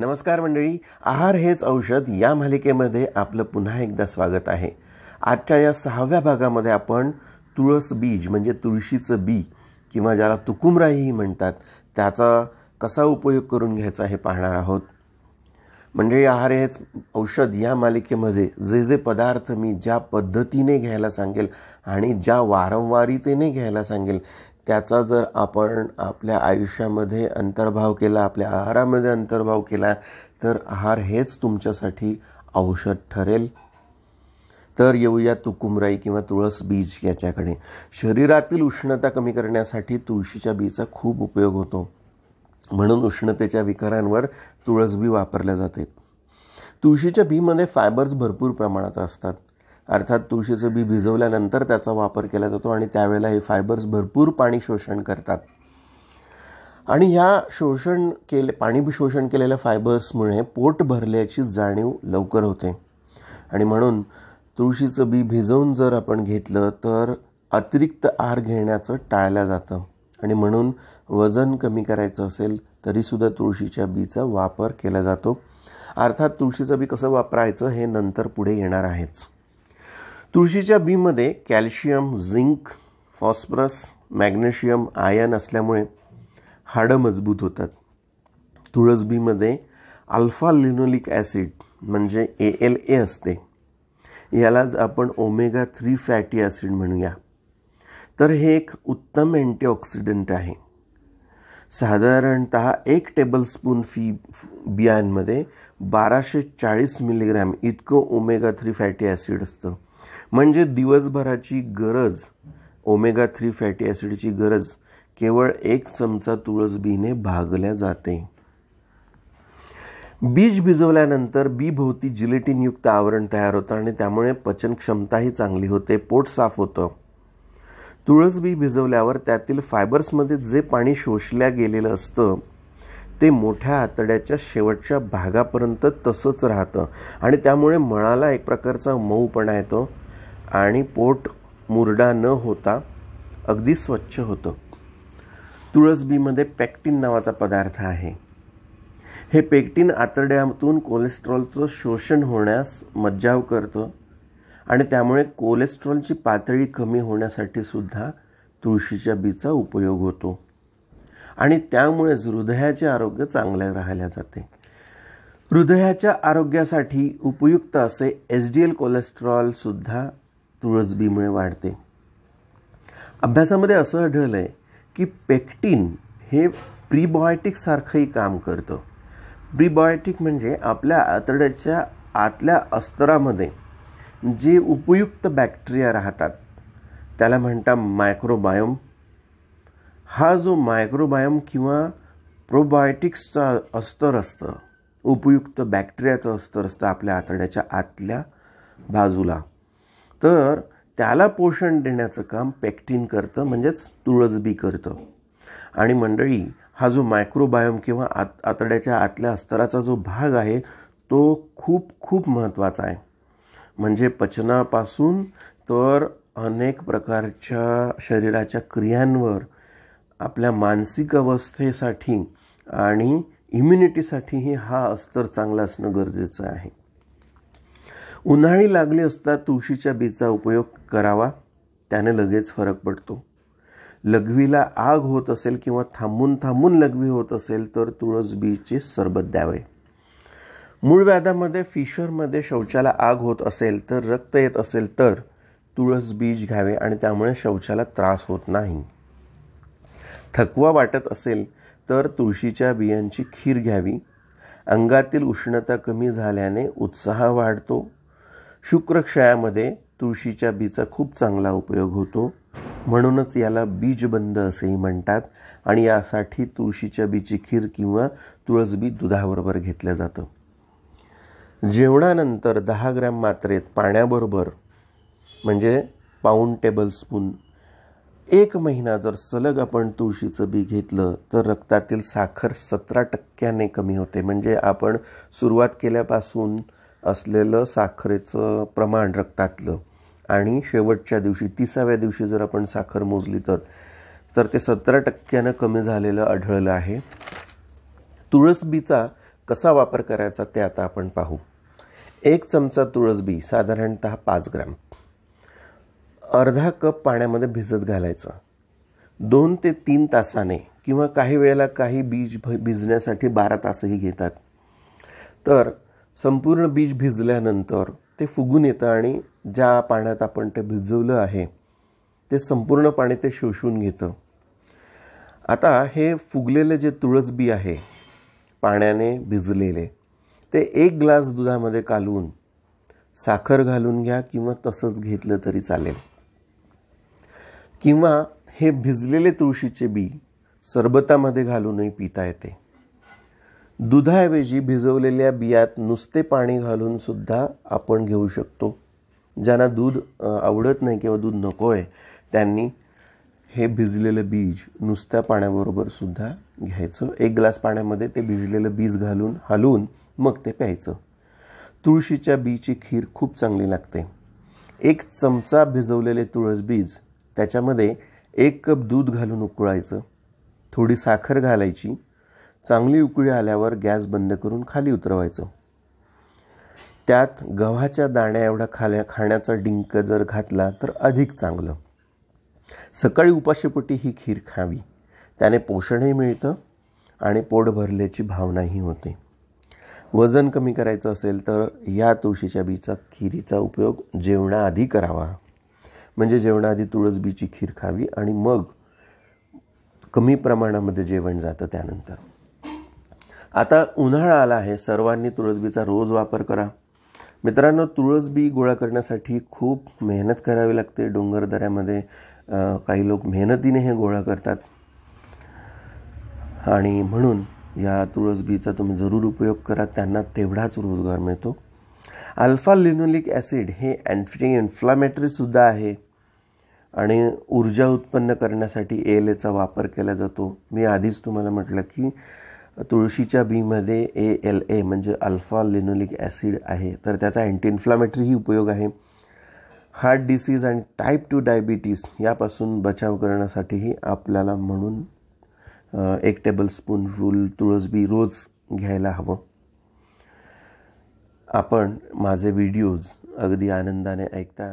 नमस्कार मंडळी आहार हेच औषध या मालिकेमध्ये आपलं पुन्हा एकदा स्वागत आहे आजच्या या सहाव्या भागामध्ये आपण तुळस बीज म्हणजे तुळशीचं बी किंवा ज्याला तुकुमराईही म्हणतात त्याचा कसा उपयोग करून घ्यायचा हे पाहणार आहोत मंडळी आहार हेच औषध या मालिकेमध्ये जे जे पदार्थ मी ज्या पद्धतीने घ्यायला सांगेल आणि ज्या वारंवारितेने घ्यायला सांगेल त्याचा जर आपण आपल्या आयुष्यामध्ये अंतर्भाव केला आपल्या आहारामध्ये अंतर्भाव केला तर आहार हेच तुमच्यासाठी औषध ठरेल तर येऊया तुकुमराई किंवा तुळस बीज याच्याकडे शरीरातील उष्णता कमी करण्यासाठी तुळशीच्या बीजचा खूप उपयोग होतो म्हणून उष्णतेच्या विकारांवर तुळस बी वापरल्या जाते तुळशीच्या बीमध्ये फायबर्स भरपूर प्रमाणात असतात अर्थात तुळशीचं बी भिजवल्यानंतर त्याचा वापर केला जातो आणि त्यावेळेला हे फायबर्स भरपूर पाणी शोषण करतात आणि ह्या शोषण केले पाणी शोषण केलेल्या फायबर्समुळे पोट भरल्याची जाणीव लवकर होते आणि म्हणून तुळशीचं बी भिजवून जर आपण घेतलं तर अतिरिक्त आहार घेण्याचं टाळलं जातं आणि म्हणून वजन कमी करायचं असेल तरीसुद्धा तुळशीच्या बीचा वापर केला जातो अर्थात तुळशीचं बी कसं वापरायचं हे नंतर पुढे येणार आहेच तुळशीच्या बीमध्ये calcium zinc phosphorus magnesium iron असल्यामुळे हाडं मजबूत होतात तुळस बीमध्ये अल्फा लिनोलिक ॲसिड म्हणजे ए एल ए असते यालाच आपण ओमेगा थ्री फॅटी ॲसिड म्हणूया तर हे एक उत्तम अँटीऑक्सिडंट आहे साधारणत एक टेबलस्पून फी बियांमध्ये बाराशे चाळीस मिलीग्रॅम इतकं ओमेगा थ्री फॅटी ॲसिड असतं म्हणजे दिवसभराची गरज ओमेगा थ्री फॅटी ॲसिडची गरज केवळ एक चमचा तुळस बीने भागल्या जाते बीज भिजवल्यानंतर बी बीभोवती जिलेटिनयुक्त आवरण तयार होतं आणि त्यामुळे पचनक्षमताही चांगली होते पोट साफ होतं तुळसबी भिजवल्यावर त्यातील फायबर्समध्ये जे पाणी शोषल्या गेलेलं असतं ते मोठ्या आतड्याच्या शेवटच्या भागापर्यंत तसंच राहतं आणि त्यामुळे मळाला एक प्रकारचा मऊपणा येतो आणि पोट मुरडा न होता अगदी स्वच्छ होतं बीमध्ये पॅक्टिन नावाचा पदार्थ आहे हे पेक्टिन आतड्यातून कोलेस्ट्रॉलचं शोषण होण्यास मज्जाव करतं आणि त्यामुळे कोलेस्ट्रॉलची पातळी कमी होण्यासाठी सुद्धा तुळशीच्या बीचा उपयोग होतो आणि त्यामुळेच हृदयाचे आरोग्य चांगले राहिले जाते हृदयाच्या आरोग्यासाठी उपयुक्त असे एच डी एल कोलेस्ट्रॉलसुद्धा तुळसबीमुळे वाढते अभ्यासामध्ये असं आढळलं आहे की पेक्टिन हे प्रीबायोटिकसारखंही काम करतं प्रीबायोटिक म्हणजे आपल्या आतड्याच्या आतल्या अस्तरामध्ये जे उपयुक्त बॅक्टेरिया राहतात त्याला म्हणता मायक्रोबायोम हा जो मायक्रोबायोम किंवा प्रोबायोटिक्सचा अस्तर असतं उपयुक्त बॅक्टेरियाचं अस्तर असतं आपल्या आतड्याच्या आतल्या बाजूला तर त्याला पोषण देण्याचं काम पेक्टिन करतं म्हणजेच तुळसबी करतं आणि मंडळी हा जो मायक्रोबायोम किंवा आत आतड्याच्या आतल्या अस्तराचा जो भाग आहे तो खूप खूप महत्त्वाचा आहे म्हणजे पचनापासून तर अनेक प्रकारच्या शरीराच्या क्रियांवर आपल्या मानसिक अवस्थेसाठी आणि इम्युनिटीसाठीही हा अस्तर चांगला असणं गरजेचं आहे उन्हाळी लागली असता तुळशीच्या बीचा उपयोग करावा त्याने लगेच फरक पडतो लघवीला आग होत असेल किंवा थांबून थांबून लघवी होत असेल तर तुळस बीचे सरबत द्यावे मूळ व्याधामध्ये फिशरमध्ये शौचाला आग होत असेल तर रक्त येत असेल तर तुळस बीज घ्यावे आणि त्यामुळे शौचाला त्रास होत नाही थकवा वाटत असेल तर तुळशीच्या बियांची खीर घ्यावी अंगातील उष्णता कमी झाल्याने उत्साह वाढतो शुक्रक्षयामध्ये तुळशीच्या बीचा खूप चांगला उपयोग होतो म्हणूनच याला बीजबंद असेही म्हणतात आणि यासाठी तुळशीच्या बीची खीर किंवा तुळसबी दुधाबरोबर घेतलं जातं जेवणानंतर दहा ग्रॅम मात्रेत पाण्याबरोबर म्हणजे टेबल टेबलस्पून एक महिना जर सलग आपण तुळशीचं बी घेतलं तर रक्तातील साखर सतरा टक्क्याने कमी होते म्हणजे आपण सुरुवात केल्यापासून असलेलं साखरेचं प्रमाण रक्तातलं आणि शेवटच्या दिवशी तिसाव्या दिवशी जर आपण साखर मोजली तर तर ते सतरा टक्क्यानं कमी झालेलं आढळलं आहे तुळसबीचा कसा वापर करायचा ते आता आपण पाहू एक चमचा तुळसबी बी साधारणत पाच ग्राम अर्धा कप पाण्यामध्ये भिजत घालायचं दोन ते तीन तासाने किंवा काही वेळेला काही बीज भ भिजण्यासाठी बारा तासही घेतात तर संपूर्ण बीज भिजल्यानंतर ते फुगून येतं आणि ज्या पाण्यात आपण ते भिजवलं आहे ते संपूर्ण पाणी ते शोषून घेतं आता हे फुगलेले जे तुळस बी आहे पाण्याने भिजलेले ते एक ग्लास दुधामध्ये कालून साखर घालून घ्या किंवा तसंच घेतलं तरी चालेल किंवा हे भिजलेले तुळशीचे बी सरबतामध्ये घालूनही पिता येते दुधाऐवजी भिजवलेल्या बियात नुसते पाणी घालून सुद्धा आपण घेऊ शकतो ज्यांना दूध आवडत नाही किंवा दूध नको आहे त्यांनी हे भिजलेलं बीज नुसत्या पाण्याबरोबर सुद्धा घ्यायचं एक ग्लास पाण्यामध्ये ते भिजलेलं बीज घालून हलवून मग ते प्यायचं तुळशीच्या बीची खीर खूप चांगली लागते एक चमचा भिजवलेले तुळस बीज त्याच्यामध्ये एक कप दूध घालून उकळायचं थोडी साखर घालायची चांगली उकळी आल्यावर गॅस बंद करून खाली उतरवायचं त्यात गव्हाच्या दाण्या एवढा खाल्या खाण्याचा डिंक जर घातला तर अधिक चांगलं सकाळी उपाशीपोटी ही खीर खावी त्याने पोषणही मिळतं आणि पोट भरल्याची भावनाही होते वजन कमी करायचं असेल तर या तुळशीच्या बीचा खिरीचा उपयोग जेवणाआधी करावा म्हणजे जेवणाआधी तुळस बीची खीर खावी आणि मग कमी प्रमाणामध्ये जेवण जातं त्यानंतर आता उन्हाळा आला आहे सर्वांनी तुळसबीचा रोज वापर करा मित्रांनो तुळसबी गोळा करण्यासाठी खूप मेहनत करावी लागते डोंगर दऱ्यामध्ये काही लोक मेहनतीने हे गोळा करतात आणि म्हणून या तुळस बीचा तुम्ही जरूर उपयोग करा त्यांना तेवढाच रोजगार मिळतो अल्फा लिनोलिक ॲसिड हे अँटी इन्फ्लामेटरीसुद्धा आहे आणि ऊर्जा उत्पन्न करण्यासाठी एल एचा वापर केला जातो मी आधीच तुम्हाला म्हटलं की तुळशीच्या बीमध्ये ए एल ए म्हणजे अल्फा लिनोलिक ॲसिड आहे तर त्याचा अँटी इन्फ्लामेटरीही उपयोग आहे heart disease and type two diabetes यापासून बचाव करण्यासाठीही आपल्याला म्हणून एक टेबल टेबलस्पून तुळस बी रोज घ्यायला हवं आपण माझे व्हिडिओज अगदी आनंदाने ऐकता